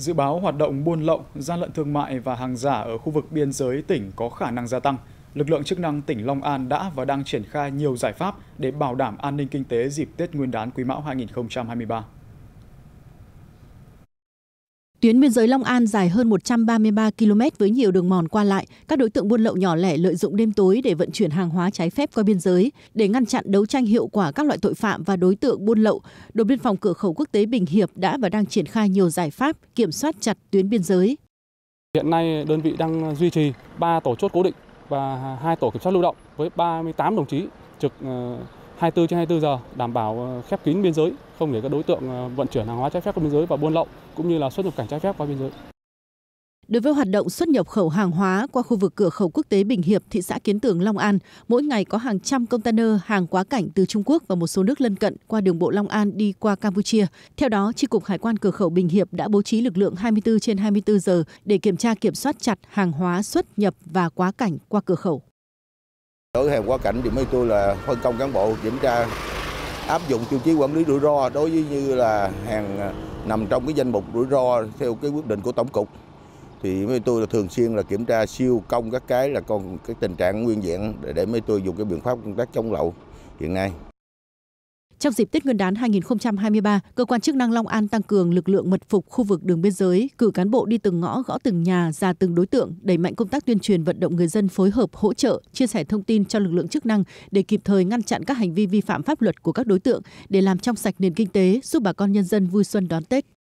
Dự báo hoạt động buôn lậu, gian lận thương mại và hàng giả ở khu vực biên giới tỉnh có khả năng gia tăng. Lực lượng chức năng tỉnh Long An đã và đang triển khai nhiều giải pháp để bảo đảm an ninh kinh tế dịp Tết Nguyên đán Quý Mão 2023. Tuyến biên giới Long An dài hơn 133 km với nhiều đường mòn qua lại, các đối tượng buôn lậu nhỏ lẻ lợi dụng đêm tối để vận chuyển hàng hóa trái phép qua biên giới. Để ngăn chặn đấu tranh hiệu quả các loại tội phạm và đối tượng buôn lậu, đồn biên phòng cửa khẩu quốc tế Bình Hiệp đã và đang triển khai nhiều giải pháp kiểm soát chặt tuyến biên giới. Hiện nay đơn vị đang duy trì 3 tổ chốt cố định và 2 tổ kiểm soát lưu động với 38 đồng chí trực ờ, 24 trên 24 giờ đảm bảo ờ, khép kín biên giới, không để các đối tượng ờ, vận chuyển hàng hóa trái phép qua biên giới và buôn lậu cũng như là xuất nhập cảnh trái phép qua biên giới. Đối với hoạt động xuất nhập khẩu hàng hóa qua khu vực cửa khẩu quốc tế Bình Hiệp, thị xã Kiến Tường, Long An, mỗi ngày có hàng trăm container hàng quá cảnh từ Trung Quốc và một số nước lân cận qua đường bộ Long An đi qua Campuchia. Theo đó, Tri Cục Hải quan cửa khẩu Bình Hiệp đã bố trí lực lượng 24 trên 24 giờ để kiểm tra kiểm soát chặt hàng hóa xuất nhập và quá cảnh qua cửa khẩu. Ở hàng quá cảnh thì mấy tôi là phân công cán bộ kiểm tra áp dụng tiêu chí quản lý rủi ro đối với như là hàng à, nằm trong cái danh mục rủi ro theo cái quyết định của tổng cục thì mấy tôi là thường xuyên là kiểm tra siêu công các cái là còn cái tình trạng nguyên vẹn để, để mấy tôi dùng cái biện pháp công tác chống lậu hiện nay trong dịp Tết Nguyên đán 2023, cơ quan chức năng Long An tăng cường lực lượng mật phục khu vực đường biên giới, cử cán bộ đi từng ngõ gõ từng nhà, ra từng đối tượng, đẩy mạnh công tác tuyên truyền vận động người dân phối hợp hỗ trợ, chia sẻ thông tin cho lực lượng chức năng để kịp thời ngăn chặn các hành vi vi phạm pháp luật của các đối tượng để làm trong sạch nền kinh tế, giúp bà con nhân dân vui xuân đón Tết.